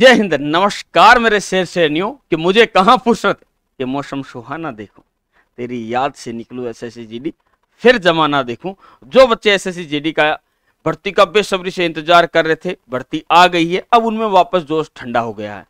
जय हिंद नमस्कार मेरे शेर शेरनियों कि मुझे कहाँ फुर्सत कि मौसम सुहाना देखो तेरी याद से निकलू एस एस फिर जमाना देखूं जो बच्चे एस एस का भर्ती का बेसब्री से इंतजार कर रहे थे भर्ती आ गई है अब उनमें वापस जोश ठंडा हो गया है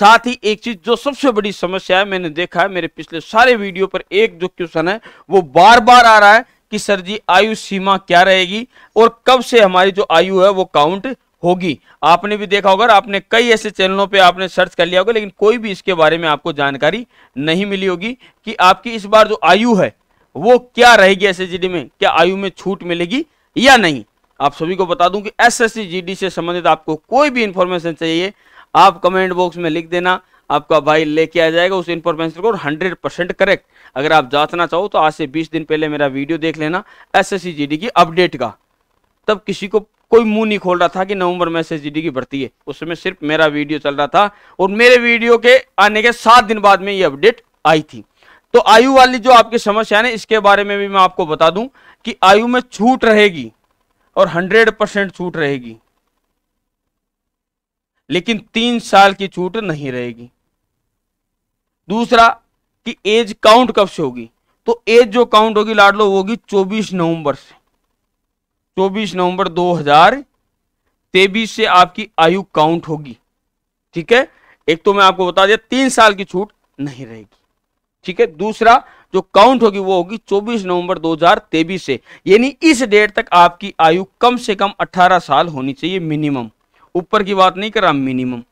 साथ ही एक चीज जो सबसे बड़ी समस्या है मैंने देखा है मेरे पिछले सारे वीडियो पर एक जो क्वेश्चन है वो बार बार आ रहा है कि सर जी आयु सीमा क्या रहेगी और कब से हमारी जो आयु है वो काउंट होगी आपने भी देखा होगा आपने कई ऐसे चैनलों पे आपने सर्च कर लिया होगा लेकिन कोई भी इसके बारे में आपको जानकारी नहीं मिली होगी कि आपकी इस बार जो आयु है वो क्या रहेगी एस में क्या आयु में छूट मिलेगी या नहीं आप सभी को बता दूं कि एस एस से संबंधित आपको कोई भी इंफॉर्मेशन चाहिए आप कमेंट बॉक्स में लिख देना आपका भाई लेके आ जाएगा उस इन्फॉर्मेशन को हंड्रेड परसेंट करेक्ट अगर आप जांचना चाहो तो आज से बीस दिन पहले मेरा वीडियो देख लेना एस की अपडेट का तब किसी को कोई मुंह नहीं खोल रहा था कि नवंबर में एस की भर्ती है उस समय सिर्फ मेरा वीडियो चल रहा था और मेरे वीडियो के आने के सात दिन बाद में ये अपडेट आई थी तो आयु वाली जो आपकी समस्या है इसके बारे में भी मैं आपको बता दूं कि आयु में छूट रहेगी और हंड्रेड परसेंट छूट रहेगी लेकिन तीन साल की छूट नहीं रहेगी दूसरा कि एज काउंट कब से होगी तो एज जो काउंट होगी लाड लो होगी चौबीस नवंबर से 24 नवंबर 2023 से आपकी आयु काउंट होगी ठीक है एक तो मैं आपको बता दिया तीन साल की छूट नहीं रहेगी ठीक है दूसरा जो काउंट होगी वो होगी 24 नवंबर 2023 से यानी इस डेट तक आपकी आयु कम से कम 18 साल होनी चाहिए मिनिमम ऊपर की बात नहीं कर रहा मिनिमम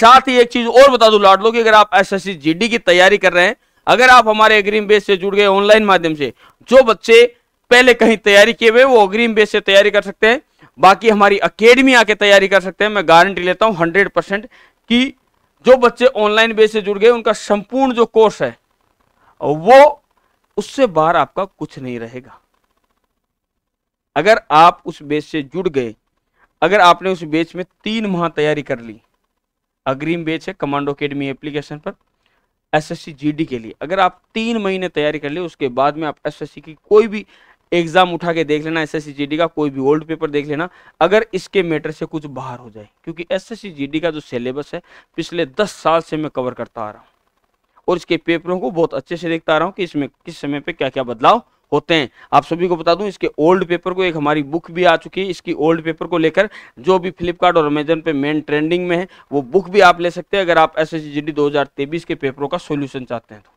साथ ही एक चीज और बता दू लाडलो कि अगर आप एस एस की तैयारी कर रहे हैं अगर आप हमारे अग्रीम बेस से जुड़ गए ऑनलाइन माध्यम से जो बच्चे पहले कहीं तैयारी किए हुए वो अग्रिम बेस से तैयारी कर सकते हैं बाकी हमारी अकेडमी आके तैयारी कर सकते हैं मैं गारंटी लेता हूँ हंड्रेड परसेंट कि जो बच्चे ऑनलाइन बेस से जुड़ गए उनका संपूर्ण जो कोर्स है वो उससे बाहर आपका कुछ नहीं रहेगा अगर आप उस बेच से जुड़ गए अगर आपने उस बेच में तीन माह तैयारी कर ली अग्रिम बेच है कमांडो अकेडमी एप्लीकेशन पर एसएससी जीडी के लिए अगर आप तीन महीने तैयारी कर ली उसके बाद में आप एसएससी की कोई भी एग्ज़ाम उठा के देख लेना एस एस का कोई भी ओल्ड पेपर देख लेना अगर इसके मैटर से कुछ बाहर हो जाए क्योंकि एस एस का जो सिलेबस है पिछले दस साल से मैं कवर करता आ रहा हूँ और इसके पेपरों को बहुत अच्छे से देखता आ रहा हूँ कि इसमें किस समय पर क्या क्या बदलाव होते हैं आप सभी को बता दूं इसके ओल्ड पेपर को एक हमारी बुक भी आ चुकी है इसकी ओल्ड पेपर को लेकर जो भी फ्लिपकार्ट और अमेजन पे मेन ट्रेंडिंग में है वो बुक भी आप ले सकते हैं अगर आप एस एस जी के पेपरों का सोल्यूशन चाहते हैं तो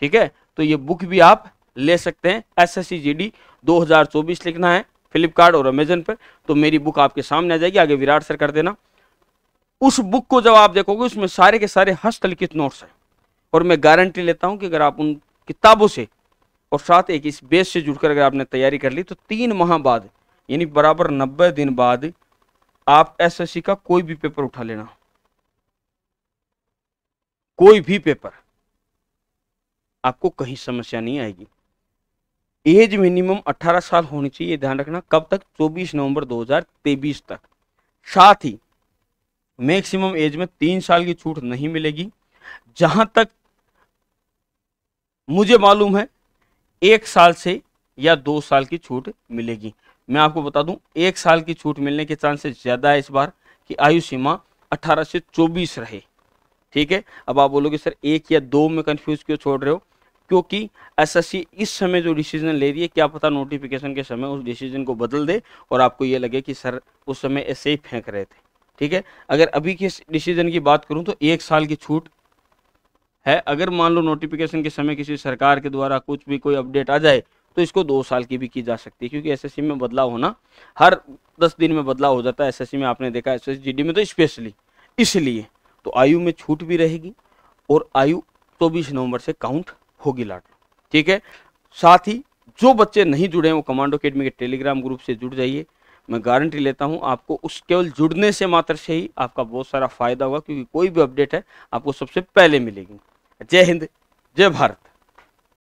ठीक है तो ये बुक भी आप ले सकते हैं S S C G D दो हज़ार चौबीस लिखना है फ्लिपकार्ट और अमेजन पर तो मेरी बुक आपके सामने आ जाएगी आगे विराट सर कर देना उस बुक को जब आप देखोगे उसमें सारे के सारे हस्तलिखित नोट्स हैं और मैं गारंटी लेता हूं कि अगर आप उन किताबों से और साथ एक इस बेस से जुड़कर अगर आपने तैयारी कर ली तो तीन माह बाद यानी बराबर नब्बे दिन बाद आप एसएससी का कोई भी पेपर उठा लेना कोई भी पेपर आपको कहीं समस्या नहीं आएगी एज मिनिमम 18 साल होनी चाहिए ध्यान रखना कब तक 24 नवंबर 2023 तक साथ ही मैक्सिमम एज में तीन साल की छूट नहीं मिलेगी जहां तक मुझे मालूम है एक साल से या दो साल की छूट मिलेगी मैं आपको बता दूं एक साल की छूट मिलने के चांसेस ज़्यादा है इस बार कि आयु सीमा 18 से 24 रहे ठीक है अब आप बोलोगे सर एक या दो में कंफ्यूज क्यों छोड़ रहे हो क्योंकि एसएससी इस समय जो डिसीजन ले रही है क्या पता नोटिफिकेशन के समय उस डिसीजन को बदल दे और आपको ये लगे कि सर उस समय ऐसे ही फेंक रहे थे ठीक है अगर अभी के डिसीजन की बात करूँ तो एक साल की छूट है अगर मान लो नोटिफिकेशन के समय किसी सरकार के द्वारा कुछ भी कोई अपडेट आ जाए तो इसको दो साल की भी की जा सकती है क्योंकि एसएससी में बदलाव होना हर दस दिन में बदलाव हो जाता है एसएससी में आपने देखा एस जीडी में तो स्पेशली इसलिए तो आयु में छूट भी रहेगी और आयु चौबीस नवंबर से काउंट होगी लाट ठीक है साथ ही जो बच्चे नहीं जुड़े हैं वो कमांडो अकेडमी के टेलीग्राम ग्रुप से जुड़ जाइए मैं गारंटी लेता हूं आपको उस केवल जुड़ने से मात्र से ही आपका बहुत सारा फायदा होगा क्योंकि कोई भी अपडेट है आपको सबसे पहले मिलेगी जय हिंद जय भारत